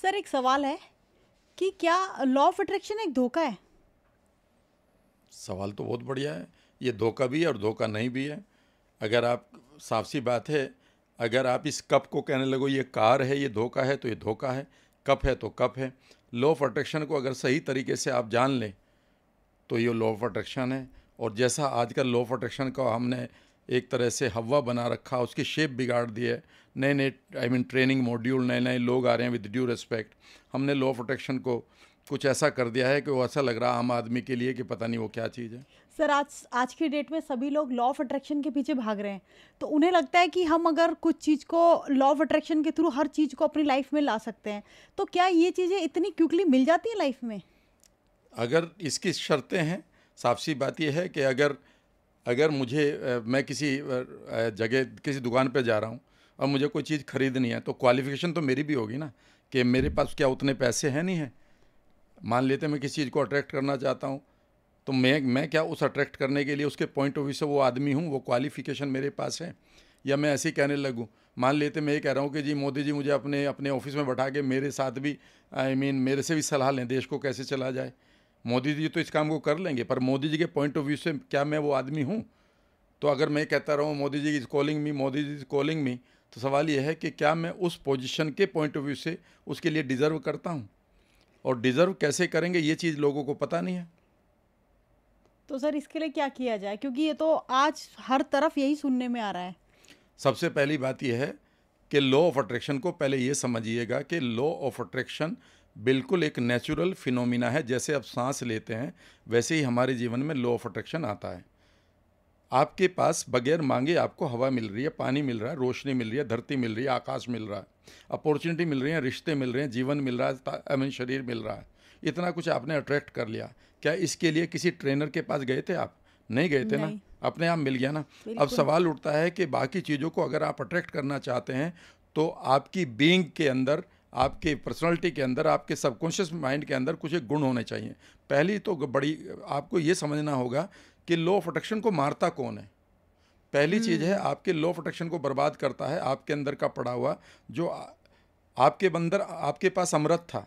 Sir एक सवाल है कि क्या लॉ ऑफ अट्रैक्शन एक धोखा है सवाल तो बहुत बढ़िया है ये धोखा भी है और धोखा नहीं भी है अगर आप साफ सी बात है अगर आप इस कप को कहने लगो ये कार है ये धोखा है तो ये धोखा है कप है तो कप है लॉ ऑफ अट्रैक्शन को अगर सही तरीके से आप जान लें तो ये लॉ ऑफ अट्रैक्शन है और जैसा आजकल लॉ ऑफ अट्रैक्शन का हमने एक तरह से हवा बना रखा उसकी शेप बिगाड़ दी है नए नए आई मीन ट्रेनिंग मॉड्यूल नए नए लोग आ रहे हैं विद ड्यू रेस्पेक्ट हमने लॉ प्रोटेक्शन को कुछ ऐसा कर दिया है कि वो ऐसा लग रहा है आम आदमी के लिए कि पता नहीं वो क्या चीज़ है सर आज आज की डेट में सभी लोग लॉ ऑफ अट्रैक्शन के पीछे भाग रहे हैं तो उन्हें लगता है कि हम अगर कुछ चीज़ को लॉ ऑफ अट्रैक्शन के थ्रू हर चीज़ को अपनी लाइफ में ला सकते हैं तो क्या ये चीज़ें इतनी क्विकली मिल जाती हैं लाइफ में अगर इसकी शर्तें हैं साफ सी बात यह है कि अगर अगर मुझे मैं किसी जगह किसी दुकान पर जा रहा हूँ और मुझे कोई चीज़ खरीदनी है तो क्वालिफिकेशन तो मेरी भी होगी ना कि मेरे पास क्या उतने पैसे हैं नहीं है मान लेते मैं किसी चीज़ को अट्रैक्ट करना चाहता हूँ तो मैं मैं क्या उस अट्रैक्ट करने के लिए उसके पॉइंट ऑफ व्यू से वो आदमी हूँ वो क्वालिफिकेशन मेरे पास है या मैं ऐसे ही कहने लगूँ मान लेते मैं ये कह रहा हूँ कि जी मोदी जी मुझे अपने अपने ऑफिस में बैठा के मेरे साथ भी आई I मीन mean, मेरे से भी सलाह लें देश को कैसे चला जाए मोदी जी तो इस काम को कर लेंगे पर मोदी जी के पॉइंट ऑफ व्यू से क्या मैं वो आदमी हूँ तो अगर मैं कहता रहूँ Modi ji is calling me Modi ji is calling me तो सवाल यह है कि क्या मैं उस पोजीशन के पॉइंट ऑफ व्यू से उसके लिए डिज़र्व करता हूँ और डिज़र्व कैसे करेंगे ये चीज़ लोगों को पता नहीं है तो सर इसके लिए क्या किया जाए क्योंकि ये तो आज हर तरफ यही सुनने में आ रहा है सबसे पहली बात यह है कि लॉ ऑफ अट्रैक्शन को पहले ये समझिएगा कि लॉ ऑफ अट्रैक्शन बिल्कुल एक नेचुरल फिनोमिना है जैसे आप सांस लेते हैं वैसे ही हमारे जीवन में लो ऑफ अट्रैक्शन आता है आपके पास बगैर मांगे आपको हवा मिल रही है पानी मिल रहा है रोशनी मिल रही है धरती मिल रही है आकाश मिल रहा है अपॉर्चुनिटी मिल रही है रिश्ते मिल रहे हैं जीवन मिल रहा है आई मीन शरीर मिल रहा है इतना कुछ आपने अट्रैक्ट कर लिया क्या इसके लिए किसी ट्रेनर के पास गए थे आप नहीं गए थे नहीं। ना अपने आप मिल गया ना अब सवाल उठता है कि बाकी चीज़ों को अगर आप अट्रैक्ट करना चाहते हैं तो आपकी बींग के अंदर आपके पर्सनालिटी के अंदर आपके सबकॉन्शियस माइंड के अंदर कुछ एक गुण होने चाहिए पहली तो बड़ी आपको ये समझना होगा कि लो ऑफ अट्रैक्शन को मारता कौन है पहली हम्म। चीज़ है आपके लो ऑफ अट्रैक्शन को बर्बाद करता है आपके अंदर का पड़ा हुआ जो आपके बंदर आपके पास अमृत था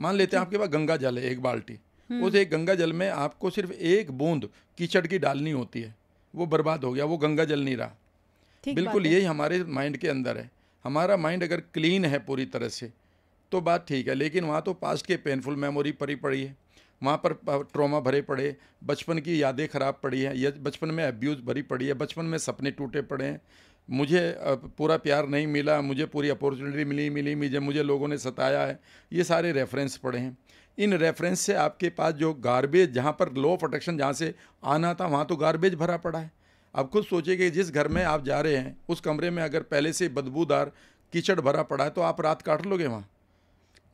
मान लेते हैं हम्म। आपके पास गंगा जल है एक बाल्टी हम्म। उस एक गंगा जल में आपको सिर्फ एक बूंद कीचड़ की डालनी होती है वो बर्बाद हो गया वो गंगा जल नहीं रहा बिल्कुल यही हमारे माइंड के अंदर है हमारा माइंड अगर क्लीन है पूरी तरह से तो बात ठीक है लेकिन वहाँ तो पास्ट के पेनफुल मेमोरी पड़ी पड़ी है वहाँ पर ट्रॉमा भरे पड़े बचपन की यादें ख़राब पड़ी हैं या बचपन में अब्यूज़ भरी पड़ी है बचपन में सपने टूटे पड़े हैं मुझे पूरा प्यार नहीं मिला मुझे पूरी अपॉर्चुनिटी मिली मिली मुझे मुझे लोगों ने सताया है ये सारे रेफरेंस पड़े हैं इन रेफरेंस से आपके पास जो गारबेज जहाँ पर लो प्रोटेक्शन जहाँ से आना था वहाँ तो गारबेज भरा पड़ा है अब खुद सोचिए कि जिस घर में आप जा रहे हैं उस कमरे में अगर पहले से बदबूदार कीचड़ भरा पड़ा है तो आप रात काट लोगे वहाँ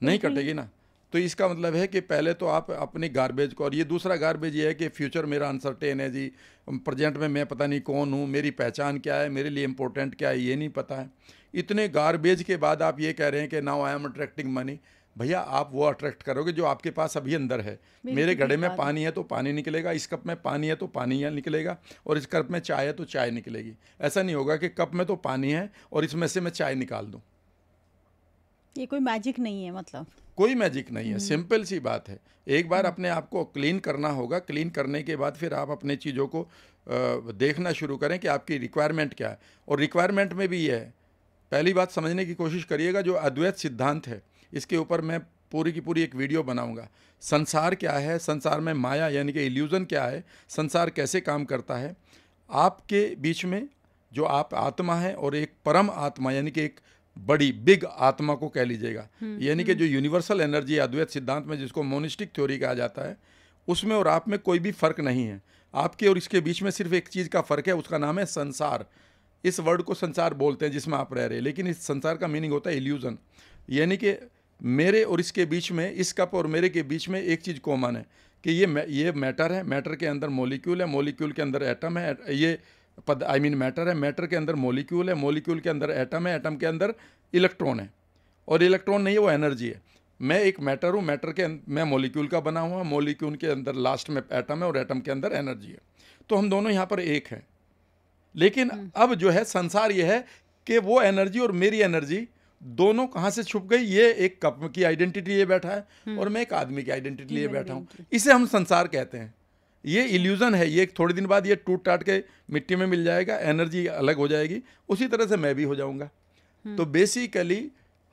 नहीं कटेगी ना तो इसका मतलब है कि पहले तो आप अपनी गार्बेज को और ये दूसरा गार्बेज ये है कि फ्यूचर मेरा अनसर्टेन है जी प्रेजेंट में मैं पता नहीं कौन हूँ मेरी पहचान क्या है मेरे लिए इंपॉर्टेंट क्या है ये नहीं पता है इतने गारबेज के बाद आप ये कह रहे हैं कि now I am attracting money भैया आप वो अट्रैक्ट करोगे जो आपके पास अभी अंदर है मेरे घड़े में पानी है तो पानी निकलेगा इस कप में पानी है तो पानी निकलेगा और इस कप में चाय है तो चाय निकलेगी ऐसा नहीं होगा कि कप में तो पानी है और इसमें से मैं चाय निकाल दूँ ये कोई मैजिक नहीं है मतलब कोई मैजिक नहीं है सिंपल हम्म। सी बात है एक बार हम्म। अपने आप को क्लीन करना होगा क्लीन करने के बाद फिर आप अपने चीज़ों को देखना शुरू करें कि आपकी रिक्वायरमेंट क्या है और रिक्वायरमेंट में भी ये है पहली बात समझने की कोशिश करिएगा जो अद्वैत सिद्धांत है इसके ऊपर मैं पूरी की पूरी एक वीडियो बनाऊंगा संसार क्या है संसार में माया यानी कि इल्यूज़न क्या है संसार कैसे काम करता है आपके बीच में जो आप आत्मा है और एक परम आत्मा यानी कि एक बड़ी बिग आत्मा को कह लीजिएगा हम्म, यानी कि हम्म। जो यूनिवर्सल एनर्जी अद्वैत सिद्धांत में जिसको मोनिस्टिक थ्योरी कहा जाता है उसमें और आप में कोई भी फ़र्क नहीं है आपके और इसके बीच में सिर्फ एक चीज़ का फ़र्क है उसका नाम है संसार इस वर्ड को संसार बोलते हैं जिसमें आप रह रहे हैं लेकिन इस संसार का मीनिंग होता है इल्यूज़न यानी कि मेरे और इसके बीच में इस कप और मेरे के बीच में एक चीज़ कॉमन है कि ये ये मैटर है मैटर के अंदर मोलिक्यूल है मोलिक्यूल के अंदर एटम है ये पद आई मीन मैटर है मैटर के अंदर मोलिक्यूल है मोलिक्यूल के अंदर एटम है एटम के अंदर इलेक्ट्रॉन है और इलेक्ट्रॉन नहीं है वो एनर्जी है मैं एक मैटर हूँ मैटर के मैं मोलिक्यूल का बना हुआ मोलिक्यूल के अंदर लास्ट में एटम है और एटम के अंदर एनर्जी है तो हम दोनों यहाँ पर एक हैं लेकिन हम्म। अब जो है संसार यह है कि वो एनर्जी और मेरी एनर्जी दोनों कहाँ से छुप गई ये एक कप की आइडेंटिटी लिए बैठा है हम्म। और मैं एक आदमी की आइडेंटिटी लिए बैठा हूँ इसे हम संसार कहते हैं ये इल्यूज़न है ये थोड़े दिन बाद ये टूट टाट के मिट्टी में मिल जाएगा एनर्जी अलग हो जाएगी उसी तरह से मैं भी हो जाऊँगा हम्म। तो बेसिकली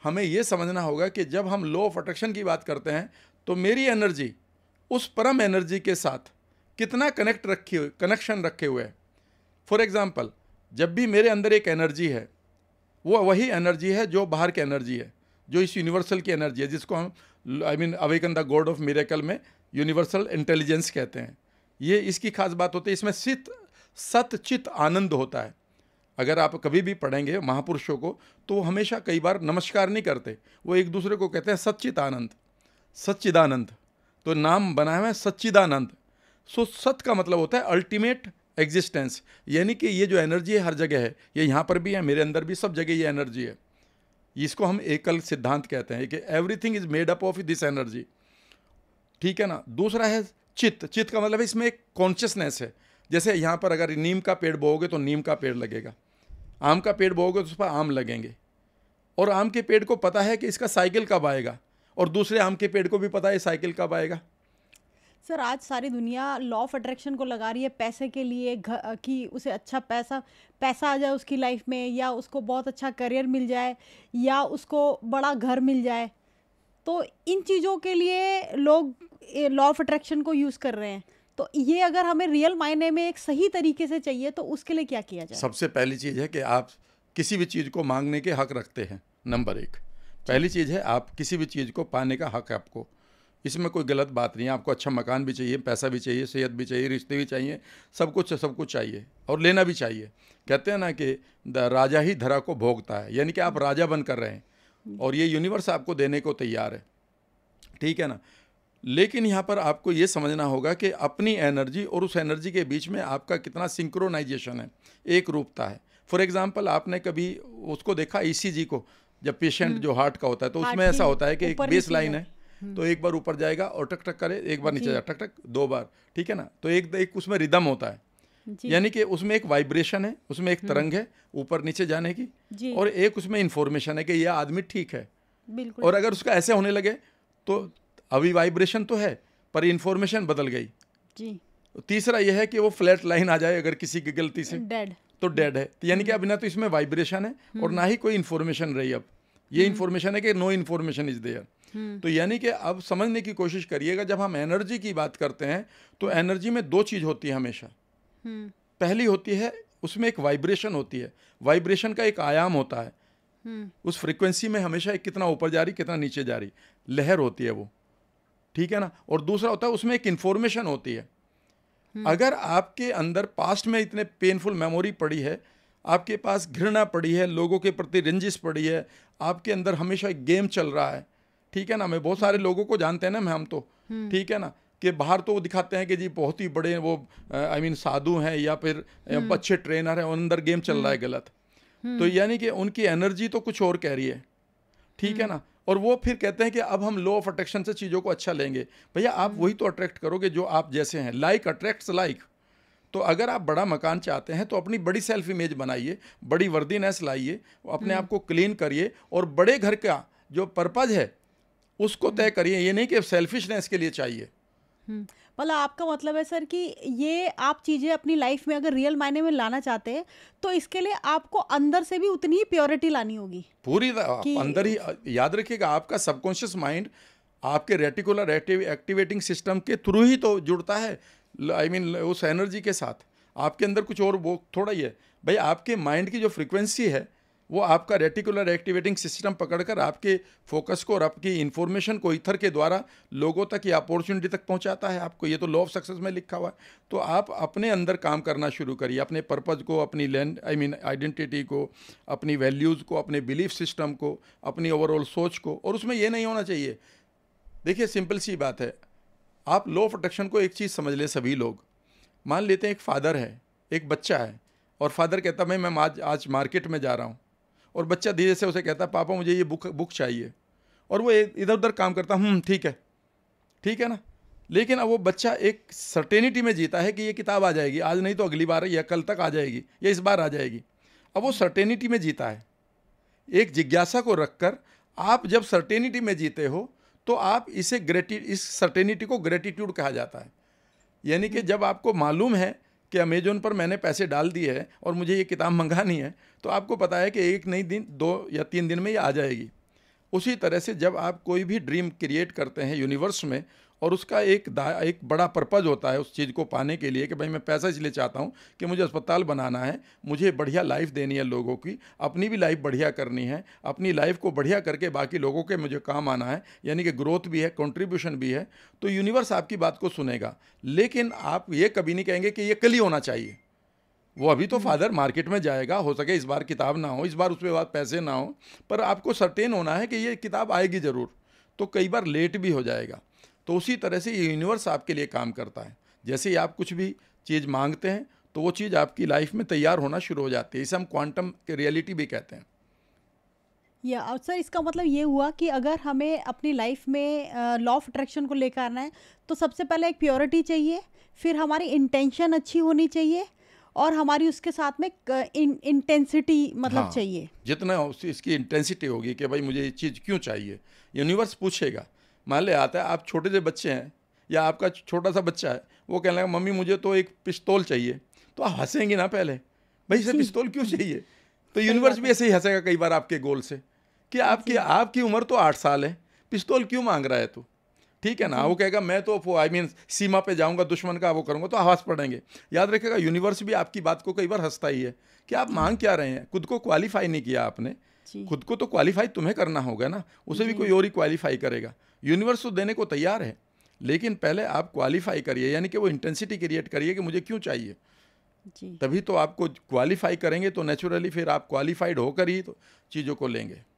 हमें ये समझना होगा कि जब हम लो ऑफ अट्रैक्शन की बात करते हैं तो मेरी एनर्जी उस परम एनर्जी के साथ कितना कनेक्ट रखी हुई कनेक्शन रखे हुए हैं फॉर एग्ज़ाम्पल जब भी मेरे अंदर एक एनर्जी है वो वही एनर्जी है जो बाहर की एनर्जी है जो इस यूनिवर्सल की एनर्जी है जिसको हम I mean awaken the God of miracle में यूनिवर्सल इंटेलिजेंस कहते हैं ये इसकी खास बात होती है इसमें सित सत चित आनंद होता है अगर आप कभी भी पढ़ेंगे महापुरुषों को तो वो हमेशा कई बार नमस्कार नहीं करते वो एक दूसरे को कहते हैं सच्चित आनंद सच्चिदानंद तो नाम बनाया हुआ है सच्चिदानंद सो सत का मतलब होता है अल्टीमेट एग्जिस्टेंस यानी कि ये जो एनर्जी है हर जगह है ये यहाँ पर भी है मेरे अंदर भी सब जगह ये एनर्जी है इसको हम एकल सिद्धांत कहते हैं कि everything is made up of this energy ठीक है ना दूसरा है चित्त चित्त का मतलब इसमें एक कॉन्शियसनेस है जैसे यहाँ पर अगर नीम का पेड़ बोओगे तो नीम का पेड़ लगेगा आम का पेड़ बोओगे तो उस पर आम लगेंगे और आम के पेड़ को पता है कि इसका साइकिल कब आएगा और दूसरे आम के पेड़ को भी पता है साइकिल कब आएगा सर आज सारी दुनिया लॉ ऑफ अट्रैक्शन को लगा रही है पैसे के लिए कि उसे अच्छा पैसा पैसा आ जाए उसकी लाइफ में या उसको बहुत अच्छा करियर मिल जाए या उसको बड़ा घर मिल जाए तो इन चीज़ों के लिए लोग लॉ ऑफ अट्रैक्शन को यूज़ कर रहे हैं तो ये अगर हमें रियल मायने में एक सही तरीके से चाहिए तो उसके लिए क्या किया जाए सबसे पहली चीज़ है कि आप किसी भी चीज़ को मांगने के हक रखते हैं नंबर एक पहली चीज़ है आप किसी भी चीज़ को पाने का हक है आपको इसमें कोई गलत बात नहीं है आपको अच्छा मकान भी चाहिए पैसा भी चाहिए सेहत भी चाहिए रिश्ते भी चाहिए सब कुछ सब कुछ चाहिए और लेना भी चाहिए कहते हैं ना कि राजा ही धरा को भोगता है यानी कि आप राजा बन कर रहे हैं और ये यूनिवर्स आपको देने को तैयार है ठीक है ना लेकिन यहाँ पर आपको ये समझना होगा कि अपनी एनर्जी और उस एनर्जी के बीच में आपका कितना सिंक्रोनाइजेशन है एक रूपता है फॉर एग्ज़ाम्पल आपने कभी उसको देखा ई को जब पेशेंट हम्म। जो हार्ट का होता है तो उसमें ऐसा होता है कि एक बेस लाइन है तो एक बार ऊपर जाएगा और टक टक करे एक बार नीचे जाए टक टक दो बार ठीक है ना तो एक एक उसमें रिदम होता है यानी कि उसमें एक वाइब्रेशन है उसमें एक हम्म। तरंग है ऊपर नीचे जाने की और एक उसमें इंफॉर्मेशन है कि यह आदमी ठीक है और अगर उसका ऐसे होने लगे तो अभी वाइब्रेशन तो है पर इंफॉर्मेशन बदल गई जी तीसरा यह है कि वो फ्लैट लाइन आ जाए अगर किसी की गलती से डेड तो डेड है तो यानी कि हम्म। अभी ना तो इसमें वाइब्रेशन है और हम्म। ना ही कोई इन्फॉर्मेशन रही अब ये इन्फॉर्मेशन है कि no information is there hmm. तो यानी कि अब समझने की कोशिश करिएगा जब हम एनर्जी की बात करते हैं तो एनर्जी में दो चीज़ होती है हमेशा हम्म। पहली होती है उसमें एक वाइब्रेशन होती है वाइब्रेशन का एक आयाम होता है हम्म। उस फ्रिक्वेंसी में हमेशा एक कितना ऊपर जा रही कितना नीचे जा रही लहर होती है वो ठीक है ना और दूसरा होता है उसमें एक इन्फॉर्मेशन होती है अगर आपके अंदर पास्ट में इतने पेनफुल मेमोरी पड़ी है आपके पास घृणा पड़ी है लोगों के प्रति रंजिश पड़ी है आपके अंदर हमेशा एक गेम चल रहा है ठीक है ना मैं बहुत सारे लोगों को जानते हैं ना हम तो हम्म। ठीक है ना कि बाहर तो वो दिखाते हैं कि जी बहुत ही बड़े वो आई मीन साधु हैं या फिर हम्म। अच्छे ट्रेनर हैं अंदर गेम चल रहा है हम्म। गलत तो यानी कि उनकी एनर्जी तो कुछ और कह रही है ठीक है ना और वो फिर कहते हैं कि अब हम लॉ ऑफ अट्रैक्शन से चीज़ों को अच्छा लेंगे भैया आप वही तो अट्रैक्ट करोगे जो आप जैसे हैं लाइक अट्रैक्ट्स लाइक तो अगर आप बड़ा मकान चाहते हैं तो अपनी बड़ी सेल्फ इमेज बनाइए बड़ी वर्दीनेस लाइए अपने आप को क्लीन करिए और बड़े घर का जो पर्पज़ है उसको तय करिए ये नहीं कि सेल्फिशनेस के लिए चाहिए हम्म, भला आपका मतलब है सर कि ये आप चीज़ें अपनी लाइफ में अगर रियल मायने में लाना चाहते हैं तो इसके लिए आपको अंदर से भी उतनी ही प्योरिटी लानी होगी पूरी अंदर ही याद रखिएगा आपका सबकॉन्शियस माइंड आपके रेटिकुलर एक्टिवेटिंग सिस्टम के थ्रू ही तो जुड़ता है आई I मीन mean, उस एनर्जी के साथ आपके अंदर कुछ और वो थोड़ा ही है भाई आपके माइंड की जो फ्रिक्वेंसी है वो आपका रेटिकुलर एक्टिवेटिंग सिस्टम पकड़कर आपके फोकस को और आपकी इन्फॉर्मेशन को इथर के द्वारा लोगों तक या अपॉर्चुनिटी तक पहुंचाता है आपको ये तो लॉ ऑफ सक्सेस में लिखा हुआ है तो आप अपने अंदर काम करना शुरू करिए अपने पर्पज़ को अपनी लैंड आई मीन आइडेंटिटी को अपनी वैल्यूज़ को अपने बिलीफ सिस्टम को अपनी ओवरऑल सोच को और उसमें यह नहीं होना चाहिए देखिए सिंपल सी बात है आप लॉ ऑफ अट्रैक्शन को एक चीज़ समझ लें सभी लोग मान लेते हैं एक फादर है एक बच्चा है और फादर कहता भाई मैं आज आज मार्केट में जा रहा हूँ और बच्चा धीरे से उसे कहता है पापा मुझे ये बुक बुक चाहिए और वो इधर उधर काम करता हूँ हम्म, ठीक है ठीक है ना लेकिन अब वो बच्चा एक सर्टेनिटी में जीता है कि ये किताब आ जाएगी आज नहीं तो अगली बार या कल तक आ जाएगी या इस बार आ जाएगी अब वो सर्टेनिटी में जीता है एक जिज्ञासा को रखकर आप जब सर्टेनिटी में जीते हो तो आप इसे ग्रेटि इस सर्टेनिटी को ग्रेटिट्यूड कहा जाता है यानी कि जब आपको मालूम है कि अमेजोन पर मैंने पैसे डाल दिए हैं और मुझे ये किताब मंगानी है तो आपको पता है कि एक नई दिन दो या तीन दिन में ये आ जाएगी उसी तरह से जब आप कोई भी ड्रीम क्रिएट करते हैं यूनिवर्स में और उसका एक एक बड़ा पर्पज़ होता है उस चीज़ को पाने के लिए कि भाई मैं पैसा इसलिए चाहता हूँ कि मुझे अस्पताल बनाना है मुझे बढ़िया लाइफ देनी है लोगों की अपनी भी लाइफ बढ़िया करनी है अपनी लाइफ को बढ़िया करके बाकी लोगों के मुझे काम आना है यानी कि ग्रोथ भी है कॉन्ट्रीब्यूशन भी है तो यूनिवर्स आपकी बात को सुनेगा लेकिन आप ये कभी नहीं कहेंगे कि ये कल ही होना चाहिए वो अभी तो फादर हम्म। मार्केट में जाएगा हो सके इस बार किताब ना हो इस बार उसके बाद पैसे ना हो पर आपको सर्टेन होना है कि ये किताब आएगी ज़रूर तो कई बार लेट भी हो जाएगा तो उसी तरह से ये यूनिवर्स आपके लिए काम करता है जैसे ही आप कुछ भी चीज़ मांगते हैं तो वो चीज़ आपकी लाइफ में तैयार होना शुरू हो जाती है इसे हम क्वांटम रियलिटी भी कहते हैं या और सर इसका मतलब ये हुआ कि अगर हमें अपनी लाइफ में लॉ ऑफ अट्रैक्शन को लेकर आना है तो सबसे पहले एक प्योरिटी चाहिए फिर हमारी इंटेंशन अच्छी होनी चाहिए और हमारी उसके साथ में इंटेंसिटी मतलब हाँ, चाहिए जितना इसकी इंटेंसिटी होगी कि भाई मुझे ये चीज़ क्यों चाहिए यूनिवर्स पूछेगा मान ले आता है आप छोटे से बच्चे हैं या आपका छोटा सा बच्चा है वो कहने लगा मम्मी मुझे तो एक पिस्तौल चाहिए तो आप हंसेंगे ना पहले भाई इसे पिस्तौल क्यों चाहिए तो यूनिवर्स भी ऐसे ही हंसेगा कई बार आपके गोल से कि आपकी आपकी उम्र तो आठ साल है पिस्तौल क्यों मांग रहा है तू ठीक है ना वो कहेगा मैं तो आई मीन सीमा पे जाऊंगा दुश्मन का वो करूंगा तो आवाज़ पड़ेंगे याद रखेगा यूनिवर्स भी आपकी बात को कई बार हंसता ही है कि आप मांग क्या रहे हैं खुद को क्वालिफाई नहीं किया आपने खुद को तो क्वालिफाई तुम्हें करना होगा ना उसे भी कोई और ही क्वालिफाई करेगा यूनिवर्स तो देने को तैयार है लेकिन पहले आप क्वालिफाई करिए यानी कि वो इंटेंसिटी क्रिएट करिए कि मुझे क्यों चाहिए जी। तभी तो आपको क्वालिफाई करेंगे तो नेचुरली फिर आप क्वालिफाइड होकर ही तो चीज़ों को लेंगे